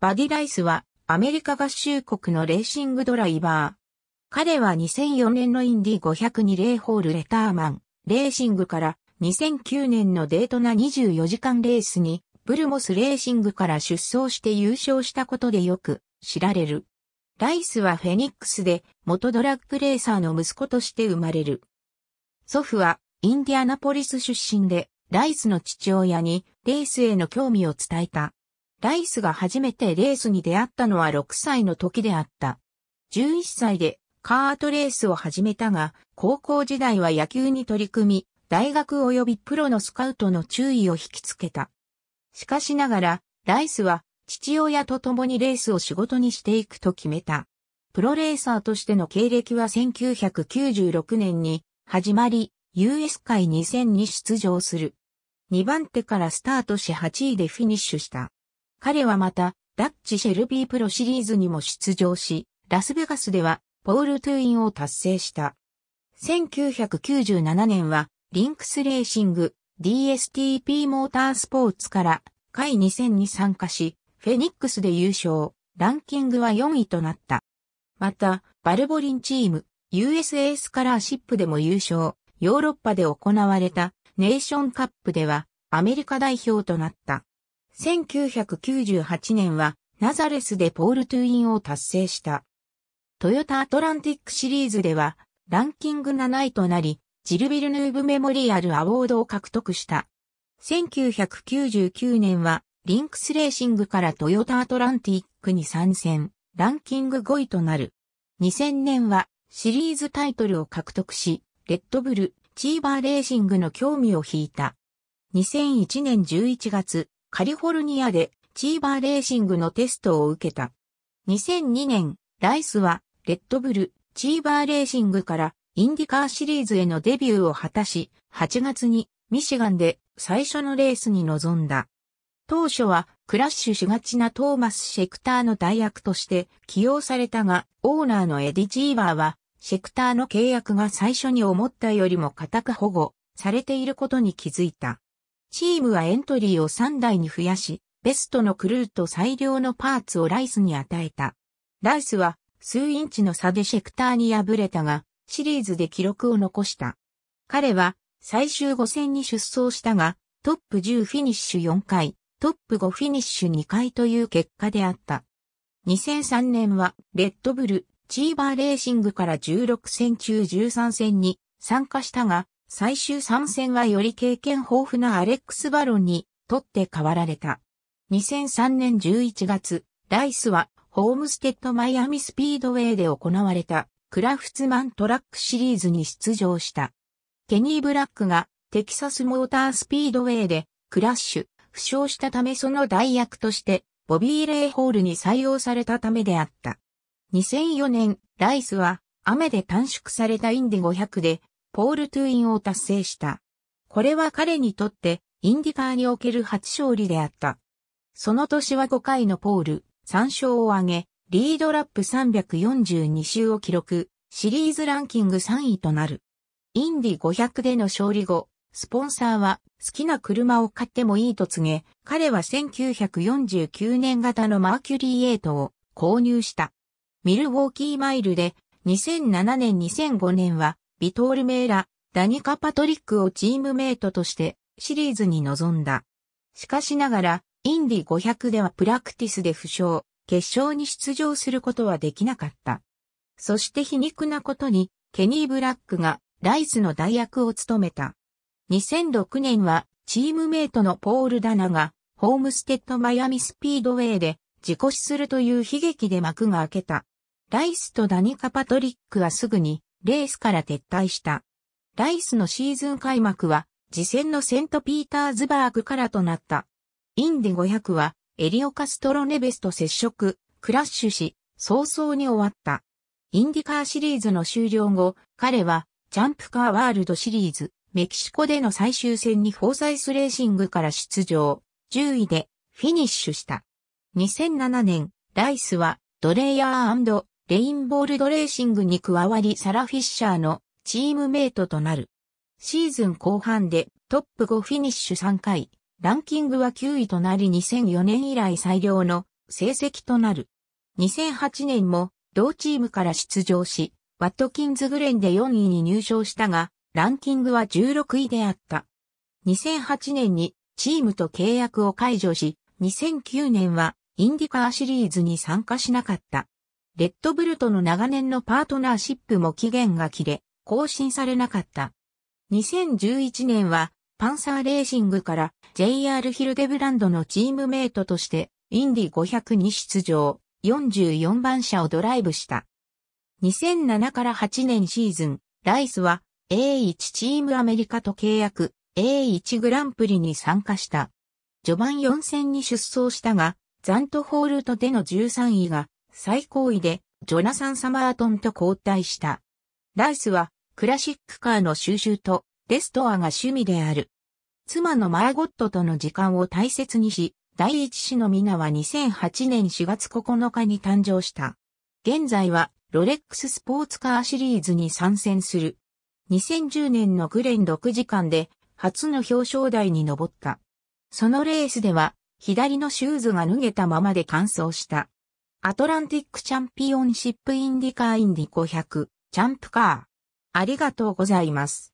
バディ・ライスはアメリカ合衆国のレーシングドライバー。彼は2004年のインディ500にレーホールレターマン、レーシングから2009年のデートナ24時間レースにブルモスレーシングから出走して優勝したことでよく知られる。ライスはフェニックスで元ドラッグレーサーの息子として生まれる。祖父はインディアナポリス出身で、ライスの父親にレースへの興味を伝えた。ライスが初めてレースに出会ったのは6歳の時であった。11歳でカートレースを始めたが、高校時代は野球に取り組み、大学及びプロのスカウトの注意を引きつけた。しかしながら、ライスは父親と共にレースを仕事にしていくと決めた。プロレーサーとしての経歴は1996年に始まり、US 界2000に出場する。2番手からスタートし8位でフィニッシュした。彼はまた、ダッチシェルビープロシリーズにも出場し、ラスベガスでは、ポール・トゥインを達成した。1997年は、リンクスレーシング、DSTP モータースポーツから、会2000に参加し、フェニックスで優勝、ランキングは4位となった。また、バルボリンチーム、USA スカラーシップでも優勝、ヨーロッパで行われたネーションカップではアメリカ代表となった。1998年はナザレスでポール・トゥインを達成した。トヨタアトランティックシリーズではランキング7位となり、ジル・ビルヌーブ・メモリアル・アォードを獲得した。1999年はリンクスレーシングからトヨタアトランティックに参戦、ランキング5位となる。2000年はシリーズタイトルを獲得し、レッドブル、チーバーレーシングの興味を引いた。2001年11月、カリフォルニアでチーバーレーシングのテストを受けた。2002年、ライスはレッドブル、チーバーレーシングからインディカーシリーズへのデビューを果たし、8月にミシガンで最初のレースに臨んだ。当初はクラッシュしがちなトーマス・シェクターの代役として起用されたが、オーナーのエディ・チーバーは、シェクターの契約が最初に思ったよりも固く保護されていることに気づいた。チームはエントリーを3台に増やし、ベストのクルーと最良のパーツをライスに与えた。ライスは数インチの差でシェクターに敗れたが、シリーズで記録を残した。彼は最終5戦に出走したが、トップ10フィニッシュ4回、トップ5フィニッシュ2回という結果であった。2003年はレッドブル、チーバーレーシングから16戦中13戦に参加したが、最終参戦はより経験豊富なアレックス・バロンにとって代わられた。2003年11月、ライスはホームステッドマイアミスピードウェイで行われたクラフツマントラックシリーズに出場した。ケニー・ブラックがテキサスモータースピードウェイでクラッシュ、負傷したためその代役としてボビー・レイホールに採用されたためであった。2004年、ライスは雨で短縮されたインディ500でポール・トゥインを達成した。これは彼にとってインディカーにおける初勝利であった。その年は5回のポール、3勝を挙げ、リードラップ342周を記録、シリーズランキング3位となる。インディ500での勝利後、スポンサーは好きな車を買ってもいいと告げ、彼は1949年型のマーキュリー8を購入した。ミルウォーキーマイルで2007年2005年はビトール・メーラ、ダニカ・パトリックをチームメイトとしてシリーズに臨んだ。しかしながら、インディ500ではプラクティスで負傷、決勝に出場することはできなかった。そして皮肉なことに、ケニー・ブラックがライスの代役を務めた。2006年は、チームメイトのポール・ダナが、ホームステッド・マイアミ・スピードウェイで、事故死するという悲劇で幕が開けた。ライスとダニカ・パトリックはすぐに、レースから撤退した。ライスのシーズン開幕は、次戦のセントピーターズバーグからとなった。インディ500は、エリオカストロネベスと接触、クラッシュし、早々に終わった。インディカーシリーズの終了後、彼は、ジャンプカーワールドシリーズ、メキシコでの最終戦にフォーサイスレーシングから出場、10位でフィニッシュした。2007年、ライスはドレイヤーレインボールドレーシングに加わりサラ・フィッシャーのチームメイトとなる。シーズン後半でトップ5フィニッシュ3回、ランキングは9位となり2004年以来最良の成績となる。2008年も同チームから出場し、ワットキンズグレンで4位に入賞したが、ランキングは16位であった。2008年にチームと契約を解除し、2009年はインディカーシリーズに参加しなかった。レッドブルとの長年のパートナーシップも期限が切れ、更新されなかった。2011年は、パンサーレーシングから JR ヒルデブランドのチームメイトとして、インディ500に出場、44番車をドライブした。2007から8年シーズン、ライスは A1 チームアメリカと契約、A1 グランプリに参加した。序盤4戦に出走したが、ザントホールトでの13位が最高位でジョナサン・サマートンと交代した。ライスはクラシックカーの収集とレストアが趣味である。妻のマーゴットとの時間を大切にし、第一子のミナは2008年4月9日に誕生した。現在はロレックススポーツカーシリーズに参戦する。2010年のグレン6時間で初の表彰台に上った。そのレースでは左のシューズが脱げたままで完走した。アトランティックチャンピオンシップインディカーインディ500、チャンプカー。ありがとうございます。